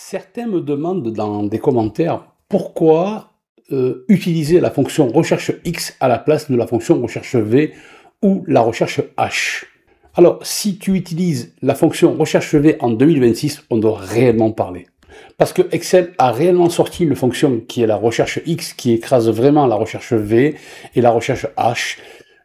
Certains me demandent dans des commentaires pourquoi euh, utiliser la fonction recherche X à la place de la fonction recherche V ou la recherche H. Alors, si tu utilises la fonction recherche V en 2026, on doit réellement parler. Parce que Excel a réellement sorti une fonction qui est la recherche X, qui écrase vraiment la recherche V et la recherche H.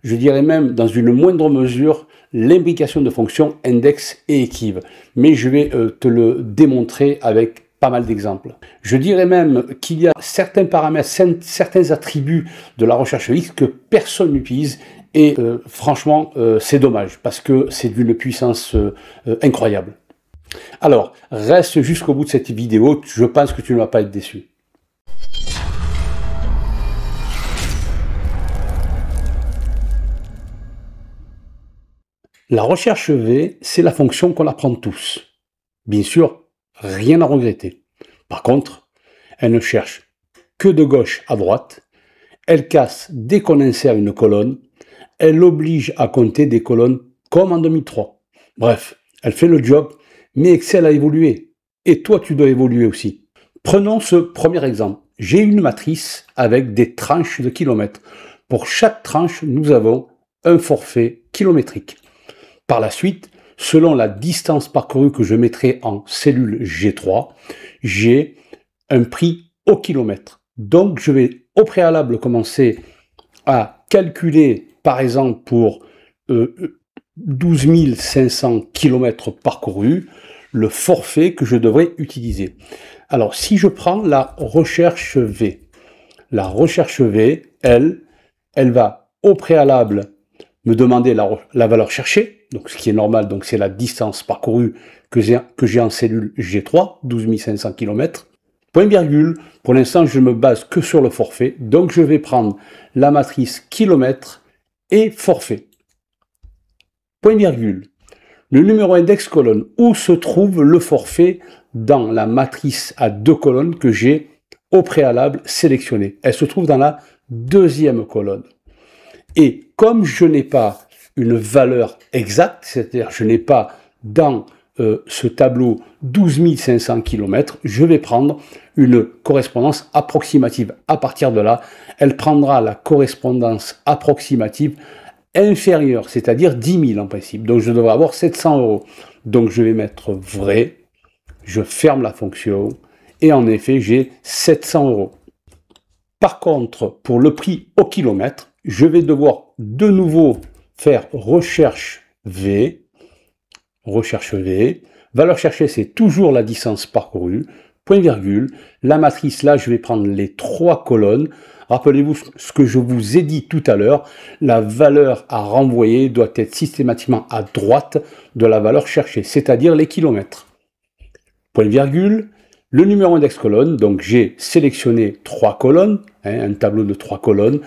Je dirais même dans une moindre mesure l'implication de fonctions index et équive. Mais je vais euh, te le démontrer avec pas mal d'exemples. Je dirais même qu'il y a certains paramètres, certains attributs de la recherche X que personne n'utilise et euh, franchement euh, c'est dommage parce que c'est d'une puissance incroyable. Alors, reste jusqu'au bout de cette vidéo, je pense que tu ne vas pas être déçu. La recherche V, c'est la fonction qu'on apprend tous. Bien sûr, rien à regretter. Par contre, elle ne cherche que de gauche à droite. Elle casse dès qu'on insère une colonne. Elle oblige à compter des colonnes comme en 2003. Bref, elle fait le job, mais Excel a évolué. Et toi, tu dois évoluer aussi. Prenons ce premier exemple. J'ai une matrice avec des tranches de kilomètres. Pour chaque tranche, nous avons un forfait kilométrique. Par la suite, selon la distance parcourue que je mettrai en cellule G3, j'ai un prix au kilomètre. Donc je vais au préalable commencer à calculer, par exemple, pour 12 500 km parcourus, le forfait que je devrais utiliser. Alors si je prends la recherche V, la recherche V, elle, elle va au préalable me demander la, valeur cherchée, donc ce qui est normal, donc c'est la distance parcourue que j'ai en cellule G3, 12 500 km. Point virgule, pour l'instant je ne me base que sur le forfait, donc je vais prendre la matrice kilomètre et forfait. Point virgule, le numéro index colonne, où se trouve le forfait dans la matrice à deux colonnes que j'ai au préalable sélectionnée. Elle se trouve dans la deuxième colonne. Et comme je n'ai pas une valeur exacte, c'est-à-dire je n'ai pas dans euh, ce tableau 12 500 km, je vais prendre une correspondance approximative. À partir de là, elle prendra la correspondance approximative inférieure, c'est-à-dire 10 000 en principe. Donc je devrais avoir 700 euros. Donc je vais mettre vrai, je ferme la fonction, et en effet j'ai 700 euros. Par contre, pour le prix au kilomètre, je vais devoir de nouveau faire recherche V, recherche V, valeur cherchée c'est toujours la distance parcourue, point virgule, la matrice là je vais prendre les trois colonnes, rappelez-vous ce que je vous ai dit tout à l'heure, la valeur à renvoyer doit être systématiquement à droite de la valeur cherchée, c'est-à-dire les kilomètres. Point virgule, le numéro index colonne, donc j'ai sélectionné trois colonnes, hein, un tableau de trois colonnes,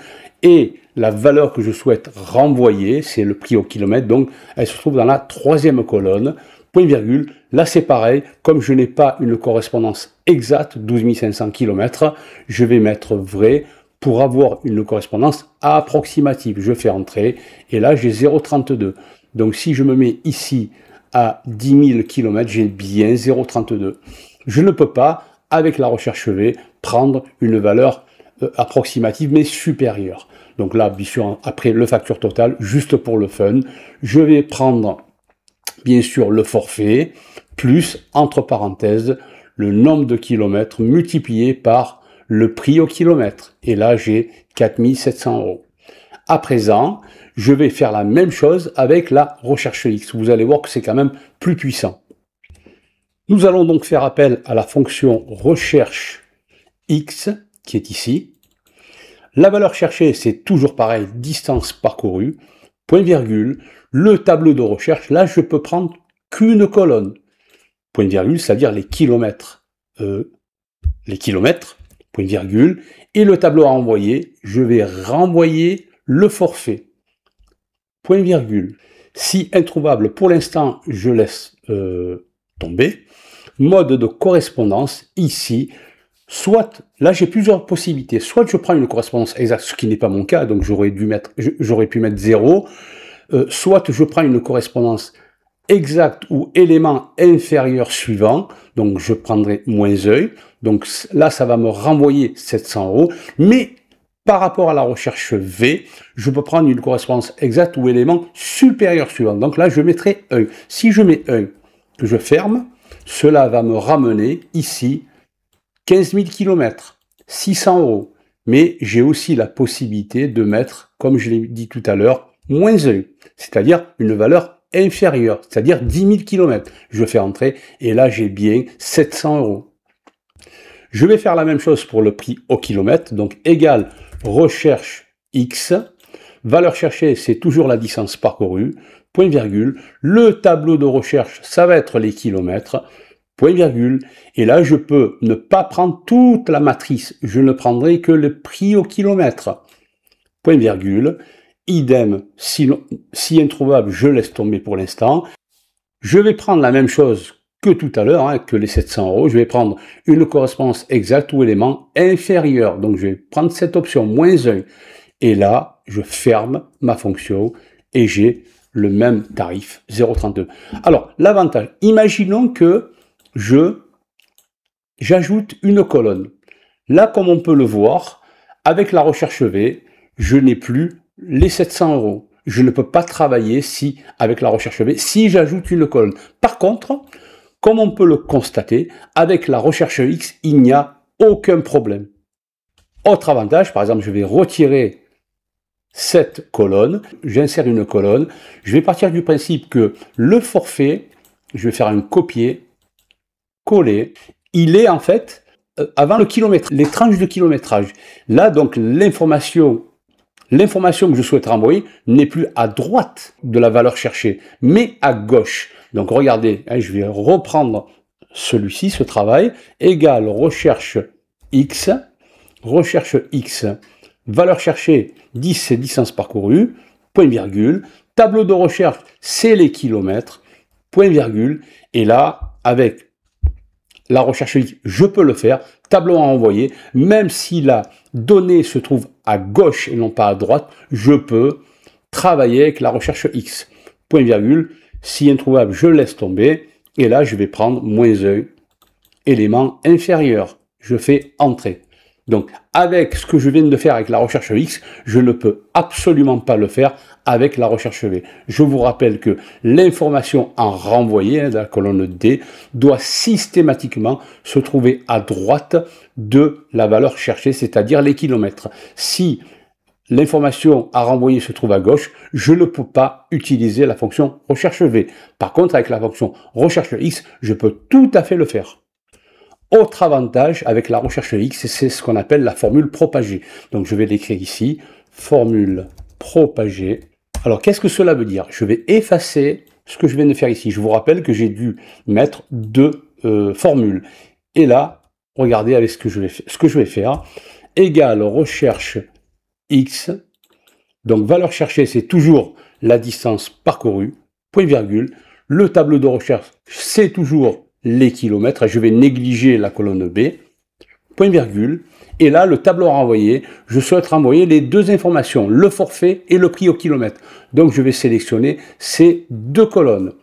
et la valeur que je souhaite renvoyer, c'est le prix au kilomètre, donc elle se trouve dans la troisième colonne, point virgule. Là c'est pareil, comme je n'ai pas une correspondance exacte, 12 500 km, je vais mettre vrai pour avoir une correspondance approximative. Je fais entrer, et là j'ai 0,32. Donc si je me mets ici à 10 000 km, j'ai bien 0,32. Je ne peux pas, avec la recherche V, prendre une valeur euh, approximative mais supérieure. Donc là, bien sûr, après le facture total, juste pour le fun, je vais prendre bien sûr le forfait plus entre parenthèses le nombre de kilomètres multiplié par le prix au kilomètre. Et là, j'ai 4700 euros. À présent, je vais faire la même chose avec la recherche X. Vous allez voir que c'est quand même plus puissant. Nous allons donc faire appel à la fonction recherche x qui est ici. La valeur cherchée, c'est toujours pareil, distance parcourue, point virgule, le tableau de recherche, là je peux prendre qu'une colonne. Point virgule, c'est-à-dire les kilomètres. Euh, les kilomètres, point virgule, et le tableau à envoyer, je vais renvoyer le forfait. Point virgule. Si introuvable, pour l'instant, je laisse euh, tomber. Mode de correspondance, ici, soit, là j'ai plusieurs possibilités, soit je prends une correspondance exacte, ce qui n'est pas mon cas, donc j'aurais dû mettre, j'aurais pu mettre 0, euh, soit je prends une correspondance exacte ou élément inférieur suivant, donc je prendrai moins œil, donc là ça va me renvoyer 700 euros, mais par rapport à la recherche V, je peux prendre une correspondance exacte ou élément supérieur suivant. Donc là, je mettrai 1. Si je mets 1, je ferme, cela va me ramener ici 15 000 km, 600 euros. Mais j'ai aussi la possibilité de mettre, comme je l'ai dit tout à l'heure, moins 1, c'est-à-dire une valeur inférieure, c'est-à-dire 10 000 km. Je fais entrer et là j'ai bien 700 euros. Je vais faire la même chose pour le prix au kilomètre, donc égal recherche X, valeur cherchée, c'est toujours la distance parcourue, point virgule. Le tableau de recherche, ça va être les kilomètres, point virgule. Et là, je peux ne pas prendre toute la matrice, je ne prendrai que le prix au kilomètre, point virgule. Idem, si, si introuvable, je laisse tomber pour l'instant. Je vais prendre la même chose que tout à l'heure, hein, que les 700 euros, je vais prendre une correspondance exacte ou élément inférieur. Donc je vais prendre cette option moins 1. Et là, je ferme ma fonction et j'ai le même tarif, 0,32. Alors, l'avantage, imaginons que je j'ajoute une colonne. Là, comme on peut le voir, avec la recherche V, je n'ai plus les 700 euros. Je ne peux pas travailler si, avec la recherche V, si j'ajoute une colonne. Par contre, comme on peut le constater, avec la recherche X, il n'y a aucun problème. Autre avantage, par exemple, je vais retirer cette colonne, j'insère une colonne, je vais partir du principe que le forfait, je vais faire un copier, coller, il est en fait euh, avant le kilomètre, les tranches de kilométrage. Là, donc, l'information L'information que je souhaite renvoyer n'est plus à droite de la valeur cherchée, mais à gauche. Donc regardez, hein, je vais reprendre celui-ci, ce travail, égale recherche x, recherche x valeur cherchée, 10, c'est distance parcourue, point virgule. Tableau de recherche, c'est les kilomètres, point virgule. Et là, avec la recherche X, je peux le faire. Tableau à envoyer, même si la donnée se trouve à gauche et non pas à droite, je peux travailler avec la recherche X. Point virgule, si introuvable, je laisse tomber. Et là, je vais prendre moins 1, élément inférieur. Je fais entrer. Donc, avec ce que je viens de faire avec la recherche X, je ne peux absolument pas le faire avec la recherche V. Je vous rappelle que l'information à renvoyer hein, dans la colonne D doit systématiquement se trouver à droite de la valeur cherchée, c'est-à-dire les kilomètres. Si l'information à renvoyer se trouve à gauche, je ne peux pas utiliser la fonction recherche V. Par contre, avec la fonction recherche X, je peux tout à fait le faire. Autre avantage avec la recherche X, c'est ce qu'on appelle la formule propagée. Donc je vais l'écrire ici, formule propagée. Alors qu'est-ce que cela veut dire Je vais effacer ce que je viens de faire ici. Je vous rappelle que j'ai dû mettre deux euh, formules. Et là, regardez avec ce que je vais, ce que je vais faire. Égal recherche X. Donc valeur cherchée, c'est toujours la distance parcourue, point virgule. Le tableau de recherche, c'est toujours les kilomètres je vais négliger la colonne B, point virgule. Et là, le tableau renvoyé, je souhaite renvoyer les deux informations, le forfait et le prix au kilomètre. Donc, je vais sélectionner ces deux colonnes.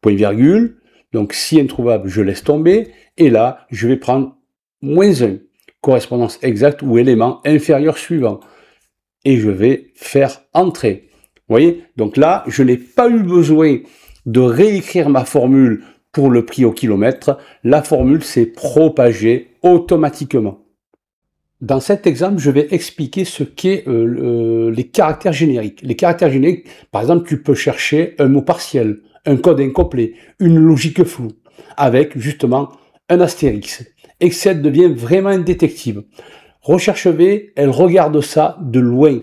Point virgule. Donc, si introuvable, je laisse tomber. Et là, je vais prendre moins 1, correspondance exacte ou élément inférieur suivant. Et je vais faire entrer. Vous voyez Donc là, je n'ai pas eu besoin de réécrire ma formule pour le prix au kilomètre, la formule s'est propagée automatiquement. Dans cet exemple, je vais expliquer ce qu'est euh, euh, les caractères génériques. Les caractères génériques, par exemple, tu peux chercher un mot partiel, un code incomplet, une logique floue, avec justement un astérix. Excel devient vraiment un détective. Recherche V, elle regarde ça de loin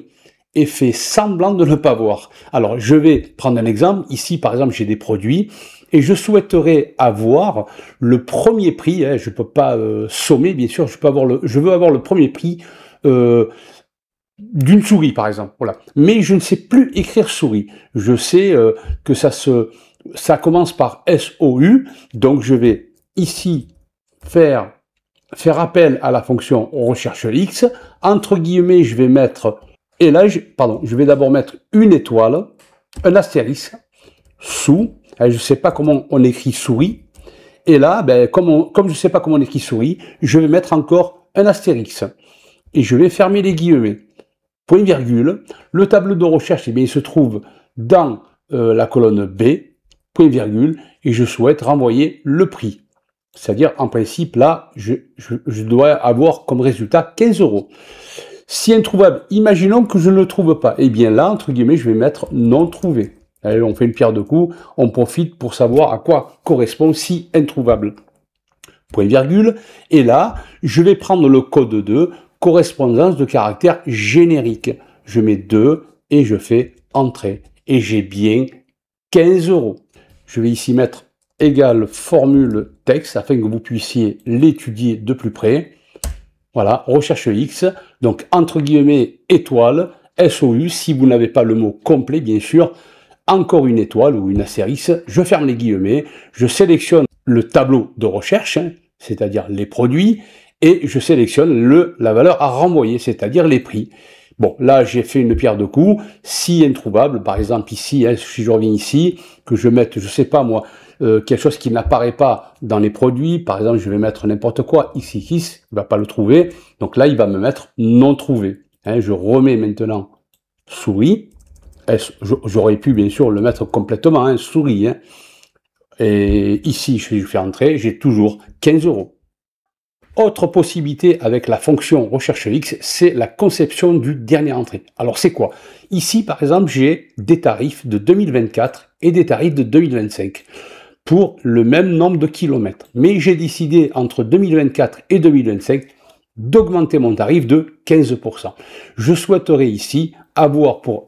et fait semblant de ne pas voir. Alors, je vais prendre un exemple. Ici, par exemple, j'ai des produits et je souhaiterais avoir le premier prix. Hein, je peux pas euh, sommer, bien sûr. Je, peux avoir le, je veux avoir le premier prix euh, d'une souris, par exemple. Voilà. Mais je ne sais plus écrire souris. Je sais euh, que ça se, ça commence par SOU. Donc, je vais ici faire faire appel à la fonction recherche x. Entre guillemets, je vais mettre et là, je, pardon, je vais d'abord mettre une étoile, un astérisque, sous, euh, je ne sais pas comment on écrit souris, et là, ben, comme, je ne sais pas comment on écrit souris, je vais mettre encore un astérisque. Et je vais fermer les guillemets. Point virgule. Le tableau de recherche, eh il se trouve dans euh, la colonne B. Point virgule. Et je souhaite renvoyer le prix. C'est-à-dire, en principe, là, je dois avoir comme résultat 15 euros. Si introuvable, imaginons que je ne le trouve pas. Eh bien là, entre guillemets, je vais mettre non trouvé. Allez, on fait une pierre de coups, on profite pour savoir à quoi correspond si introuvable. Point virgule. Et là, je vais prendre le code 2, correspondance de caractère générique. Je mets 2 et je fais entrer », Et j'ai bien 15 euros. Je vais ici mettre égale formule texte afin que vous puissiez l'étudier de plus près. Voilà, recherche X, donc entre guillemets étoile, SOU, si vous n'avez pas le mot complet, bien sûr, encore une étoile ou une astérisque, je ferme les guillemets, je sélectionne le tableau de recherche, hein, c'est-à-dire les produits, et je sélectionne le, la valeur à renvoyer, c'est-à-dire les prix. Bon, là, j'ai fait une pierre de coups. Si introuvable, par exemple ici, hein, si je reviens ici, que je mette, je sais pas moi, euh, quelque chose qui n'apparaît pas dans les produits. Par exemple, je vais mettre n'importe quoi, ici, il ne va pas le trouver. Donc là, il va me mettre non trouvé. Hein, je remets maintenant souris. J'aurais pu, bien sûr, le mettre complètement, hein, souris. Hein. Et ici, je fais entrer, j'ai toujours 15 euros. Autre possibilité avec la fonction recherche X, c'est la conception du dernier entrée. Alors c'est quoi Ici, par exemple, j'ai des tarifs de 2024 et des tarifs de 2025 pour le même nombre de kilomètres. Mais j'ai décidé entre 2024 et 2025 d'augmenter mon tarif de 15%. Je souhaiterais ici avoir pour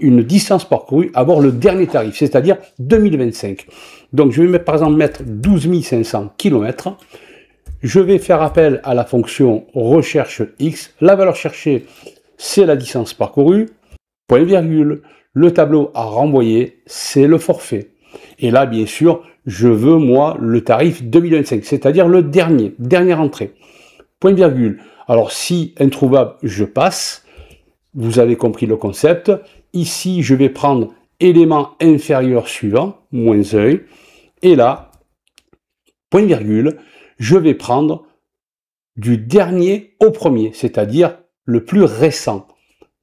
une distance parcourue, avoir le dernier tarif, c'est-à-dire 2025. Donc je vais par exemple mettre 12 500 km. Je vais faire appel à la fonction recherche X. La valeur cherchée, c'est la distance parcourue, point virgule. Le tableau à renvoyer, c'est le forfait. Et là, bien sûr, je veux, moi, le tarif 2025, c'est-à-dire le dernier, dernière entrée. Point virgule. Alors, si introuvable, je passe. Vous avez compris le concept. Ici, je vais prendre élément inférieur suivant, moins œil. Et là, point virgule, je vais prendre du dernier au premier, c'est-à-dire le plus récent.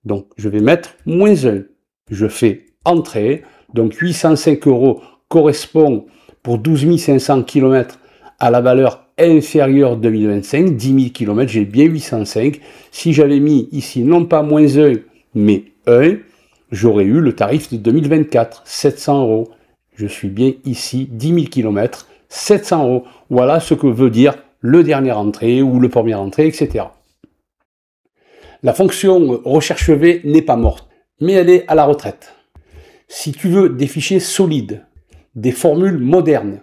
Donc, je vais mettre moins 1. Je fais entrée. Donc 805 euros correspond pour 12 500 km à la valeur inférieure 2025, 10 000 km, j'ai bien 805. Si j'avais mis ici non pas moins 1, mais 1, j'aurais eu le tarif de 2024, 700 euros. Je suis bien ici, 10 000 km, 700 euros. Voilà ce que veut dire le dernier entrée ou le premier entrée, etc. La fonction recherche V n'est pas morte, mais elle est à la retraite. Si tu veux des fichiers solides, des formules modernes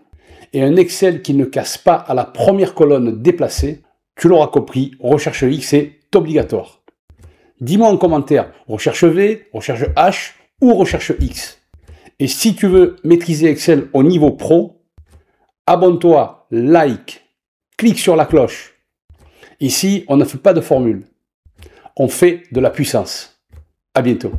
et un Excel qui ne casse pas à la première colonne déplacée, tu l'auras compris, recherche X est obligatoire. Dis-moi en commentaire recherche V, recherche H ou recherche X. Et si tu veux maîtriser Excel au niveau pro, abonne-toi, like, clique sur la cloche. Ici, on ne fait pas de formule. On fait de la puissance. À bientôt.